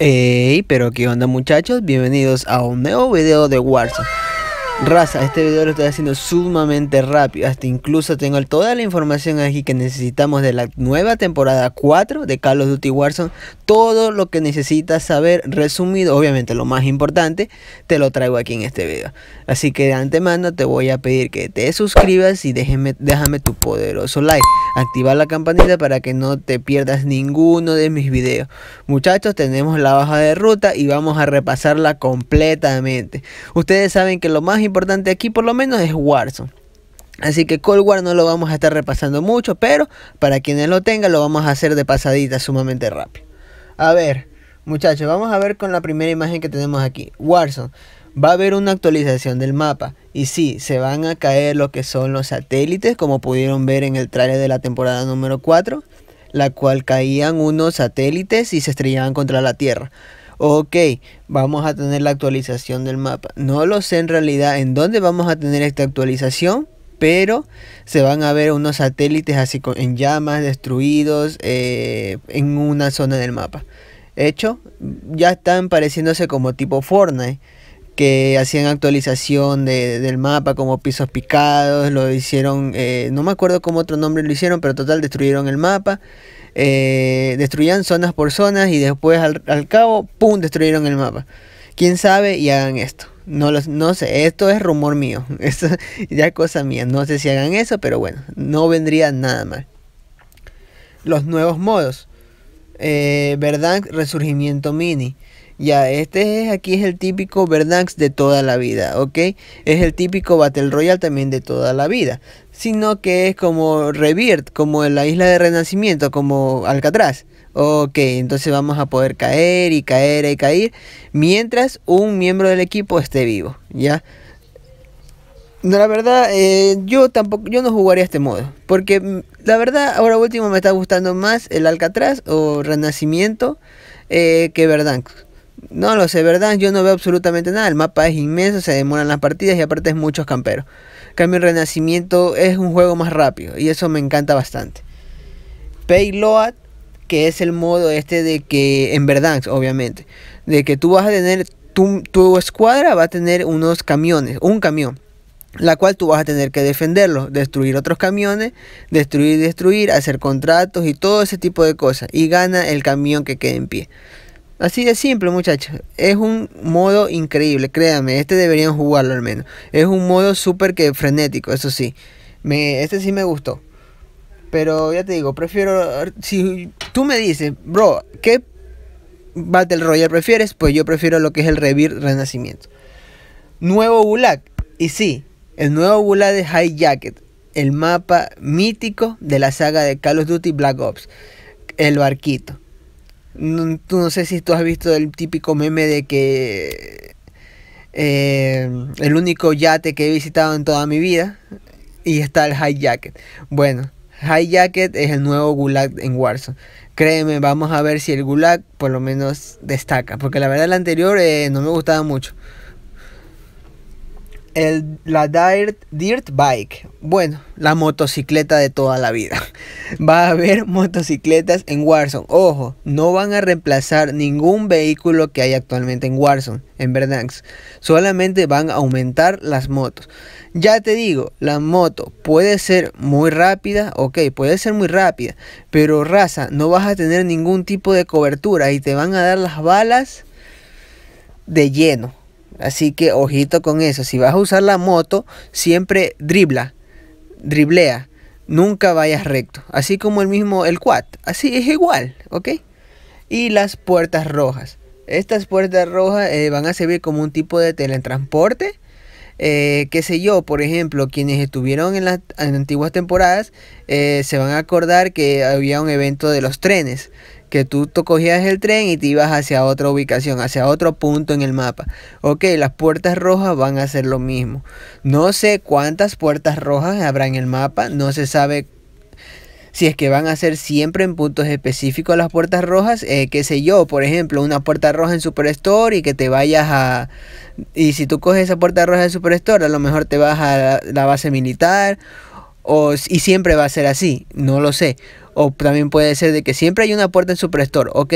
Hey, pero qué onda muchachos, bienvenidos a un nuevo video de Warzone Raza, este video lo estoy haciendo sumamente rápido, hasta incluso tengo toda la información aquí que necesitamos de la nueva temporada 4 de Call of Duty Warzone, todo lo que necesitas saber resumido, obviamente lo más importante, te lo traigo aquí en este video. Así que de antemano te voy a pedir que te suscribas y déjame tu poderoso like, activa la campanita para que no te pierdas ninguno de mis videos. Muchachos, tenemos la baja de ruta y vamos a repasarla completamente. Ustedes saben que lo más importante importante aquí por lo menos es Warzone. Así que Cold War no lo vamos a estar repasando mucho, pero para quienes lo tengan lo vamos a hacer de pasadita sumamente rápido. A ver, muchachos, vamos a ver con la primera imagen que tenemos aquí. Warzone. Va a haber una actualización del mapa. Y si se van a caer lo que son los satélites, como pudieron ver en el trailer de la temporada número 4, la cual caían unos satélites y se estrellaban contra la Tierra ok, vamos a tener la actualización del mapa. No lo sé en realidad en dónde vamos a tener esta actualización, pero se van a ver unos satélites así en llamas, destruidos, eh, en una zona del mapa. Hecho, ya están pareciéndose como tipo Fortnite, que hacían actualización del mapa como pisos picados, lo hicieron, eh, no me acuerdo cómo otro nombre lo hicieron, pero total destruyeron el mapa. Eh, destruían zonas por zonas y después al, cabo, ¡pum!, destruyeron el mapa. ¿Quién sabe y hagan esto? No, los, no sé, esto es rumor mío, ya cosa mía, no sé si hagan eso, pero bueno, no vendría nada mal. Los nuevos modos, eh, ¿verdad? Resurgimiento mini. Ya, este es aquí es el típico Verdansk de toda la vida, ¿ok? Es el típico Battle Royale también de toda la vida. Sino que es como Revirt, como en la isla de Renacimiento, como Alcatraz. Ok, entonces vamos a poder caer y caer y caer mientras un miembro del equipo esté vivo, ¿ya? No, la verdad, eh, yo tampoco, yo no jugaría este modo. Porque mm, la verdad, ahora último me está gustando más el Alcatraz o Renacimiento eh, que Verdansk. No lo sé, ¿verdad? Yo no veo absolutamente nada. El mapa es inmenso, se demoran las partidas y aparte es muchos camperos. cambio, Renacimiento es un juego más rápido y eso me encanta bastante. Payload, que es el modo este de que, en Verdansk, obviamente, de que tú vas a tener, tu, tu escuadra va a tener unos camiones, un camión la cual tú vas a tener que defenderlo, destruir otros camiones, destruir, destruir, hacer contratos y todo ese tipo de cosas. Y gana el camión que quede en pie. Así de simple, muchachos. Es un modo increíble, créanme. Este deberían jugarlo al menos. Es un modo súper que frenético, eso sí. Me, este sí me gustó. Pero ya te digo, prefiero. Si tú me dices, bro, ¿qué Battle Royale prefieres? Pues yo prefiero lo que es el Revir Renacimiento. Nuevo Gulag. Y sí, el nuevo Gulag de High Jacket. El mapa mítico de la saga de Call of Duty Black Ops. El barquito. No, tú no sé si tú has visto el típico meme de que eh, el único yate que he visitado en toda mi vida y está el High Jacket. Bueno, High Jacket es el nuevo Gulag en Warzone. Créeme, vamos a ver si el Gulag por lo menos destaca, porque la verdad el anterior eh, no me gustaba mucho la dirt, dirt, Bike. Bueno, la motocicleta de toda la vida. Va a haber motocicletas en Warzone. Ojo, no van a reemplazar ningún vehículo que hay actualmente en Warzone, en Verdansk. Solamente van a aumentar las motos. Ya te digo, la moto puede ser muy rápida, ok, puede ser muy rápida. Pero raza, no vas a tener ningún tipo de cobertura y te van a dar las balas de lleno. Así que ojito con eso. Si vas a usar la moto, siempre dribla, driblea. Nunca vayas recto. Así como el mismo, el quad. Así es igual, ¿ok? Y las puertas rojas. Estas puertas rojas eh, van a servir como un tipo de teletransporte. Que eh, qué sé yo, por ejemplo, quienes estuvieron en las antiguas temporadas eh, se van a acordar que había un evento de los trenes que tú cogías el tren y te ibas hacia otra ubicación, hacia otro punto en el mapa. Ok, las puertas rojas van a hacer lo mismo. No sé cuántas puertas rojas habrá en el mapa, no se sabe si es que van a ser siempre en puntos específicos las puertas rojas, Que eh, qué sé yo, por ejemplo, una puerta roja en Superstore y que te vayas a... Y si tú coges esa puerta roja de Superstore, a lo mejor te vas a la base militar o, y siempre va a ser así, no lo sé. O también puede ser de que siempre hay una puerta en su Superstore, ok.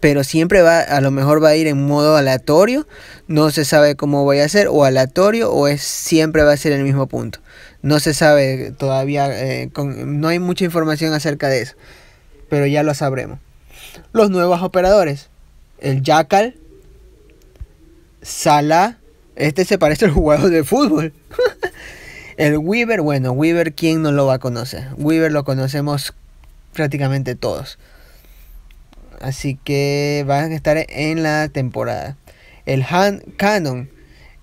Pero siempre va, a lo mejor va a ir en modo aleatorio, no se sabe cómo voy a hacer, o aleatorio, o es siempre va a ser el mismo punto. No se sabe todavía, eh, no hay mucha información acerca de eso, pero ya lo sabremos. Los nuevos operadores, el Jackal, Sala, este se parece al jugador de fútbol. El Weaver, bueno, Weaver, ¿quién no lo va a conocer? Weaver lo conocemos prácticamente todos. Así que van a estar en la temporada. El Han Cannon.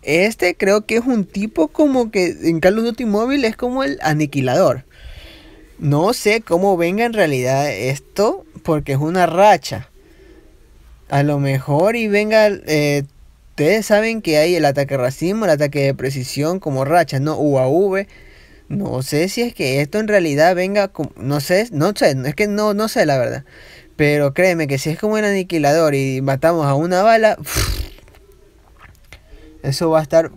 Este creo que es un tipo como que en Call of Duty Mobile es como el aniquilador. No sé cómo venga en realidad esto porque es una racha. A lo mejor y venga eh, Ustedes saben que hay el ataque racismo, el ataque de precisión como racha, ¿no? UAV. No sé si es que esto en realidad venga, no sé, no sé, es que no, no sé la verdad. Pero créeme que si es como el aniquilador y matamos a una bala, eso va a estar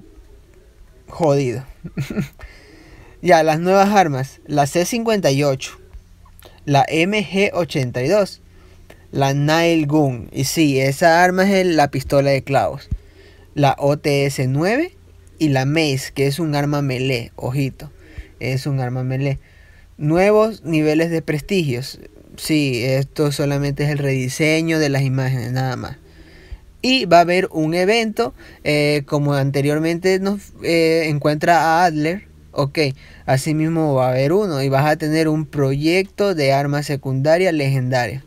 jodido. ya, las nuevas armas, la C58, la MG82, la Nile Gun. Y sí, esa arma es la pistola de clavos la OTS-9 y la Mace, que es un arma melee, ojito, es un arma melee. Nuevos niveles de prestigios. Sí, esto solamente es el rediseño de las imágenes, nada más. Y va a haber un evento, eh, como anteriormente nos eh, encuentra a Adler. Ok, así mismo va a haber uno y vas a tener un proyecto de arma secundaria legendaria.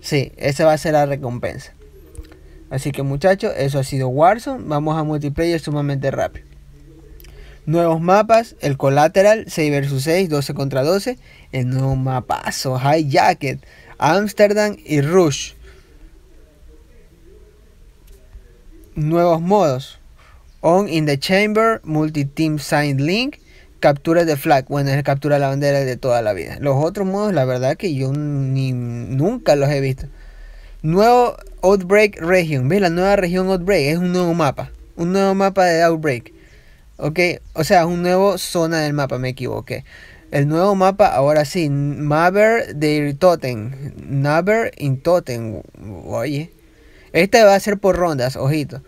Sí, esa va a ser la recompensa. Así que muchachos, eso ha sido Warzone. Vamos a multiplayer sumamente rápido. Nuevos mapas, el Collateral, 6 vs 6, 12 contra 12. El nuevo mapazo, High Jacket, Amsterdam y Rush. Nuevos modos. On in the Chamber, Multi-Team sign Link, captura de flag. Bueno, es captura de la bandera de toda la vida. Los otros modos, la verdad que yo ni, nunca los he visto. Nuevo Outbreak Region. ¿Ves? La nueva región Outbreak es un nuevo mapa. Un nuevo mapa de Outbreak. ¿Ok? O sea, es un nuevo zona del mapa, me equivoqué. El nuevo mapa, ahora sí. Maver de Totem. Maber in Totem. Oye. Este va a ser por rondas, ojito.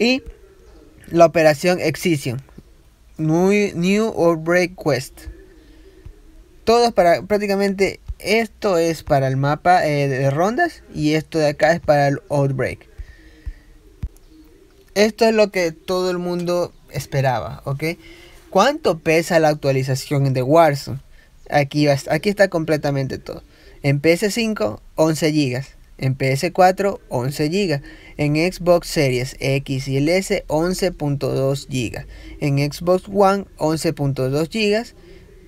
Y la operación Excision. New, New Outbreak Quest. Todos para prácticamente esto es para el mapa eh, de rondas y esto de acá es para el Outbreak. Esto es lo que todo el mundo esperaba, ¿Cuánto pesa la actualización de Warzone? Aquí, aquí está completamente todo. En PS5, 11 GB. En PS4, 11 GB. En Xbox Series X y el S, 11.2 GB. En Xbox One, 11.2 GB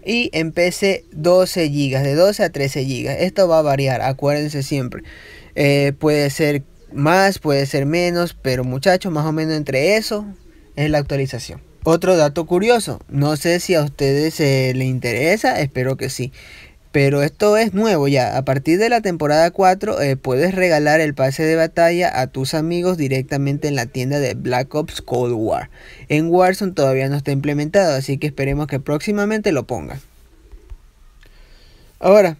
y en PC 12 GB, de 12 a 13 GB. Esto va a variar, acuérdense siempre. Eh, puede ser más, puede ser menos, pero muchachos, más o menos entre eso es la actualización. Otro dato curioso, no sé si a ustedes les interesa, espero que sí. Pero esto es nuevo ya. A partir de la temporada 4 eh, puedes regalar el pase de batalla a tus amigos directamente en la tienda de Black Ops Cold War. En Warzone todavía no está implementado, así que esperemos que próximamente lo pongan. Ahora,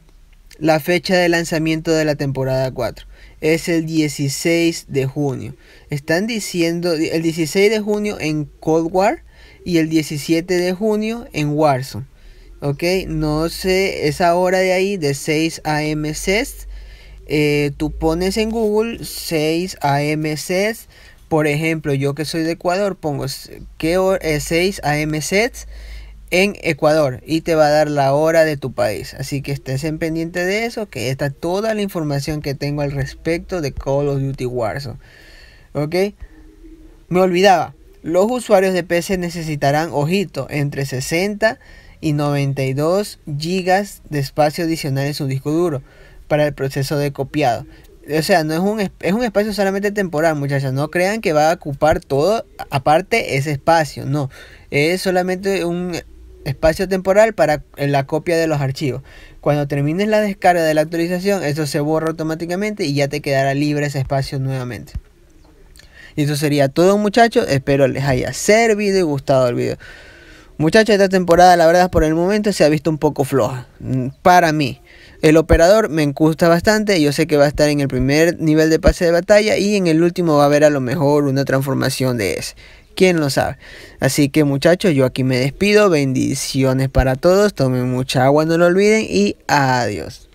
la fecha de lanzamiento de la temporada 4 es el 16 de junio. Están diciendo el 16 de junio en Cold War y el 17 de junio en Warzone. Ok, no sé, esa hora de ahí de 6 a.m. Eh, tú pones en Google 6 a.m. Por ejemplo, yo que soy de Ecuador, pongo ¿qué hora, 6 a.m. en Ecuador y te va a dar la hora de tu país. Así que estés en pendiente de eso, que está toda la información que tengo al respecto de Call of Duty Warzone. Ok, me olvidaba. Los usuarios de PC necesitarán, ojito, entre 60 y 92 GB de espacio adicional en su disco duro para el proceso de copiado. O sea, no es un, es un espacio solamente temporal, muchachas. No crean que va a ocupar todo, aparte ese espacio. No, es solamente un espacio temporal para la copia de los archivos. Cuando termines la descarga de la actualización, eso se borra automáticamente y ya te quedará libre ese espacio nuevamente. Y eso sería todo muchachos, espero les haya servido y gustado el video. Muchachos, esta temporada, la verdad, por el momento se ha visto un poco floja. Mm, para mí. El operador me encusta bastante, yo sé que va a estar en el primer nivel de pase de batalla y en el último va a haber a lo mejor una transformación de ese. ¿Quién lo sabe? Así que muchachos, yo aquí me despido. Bendiciones para todos. Tomen mucha agua, no lo olviden y adiós.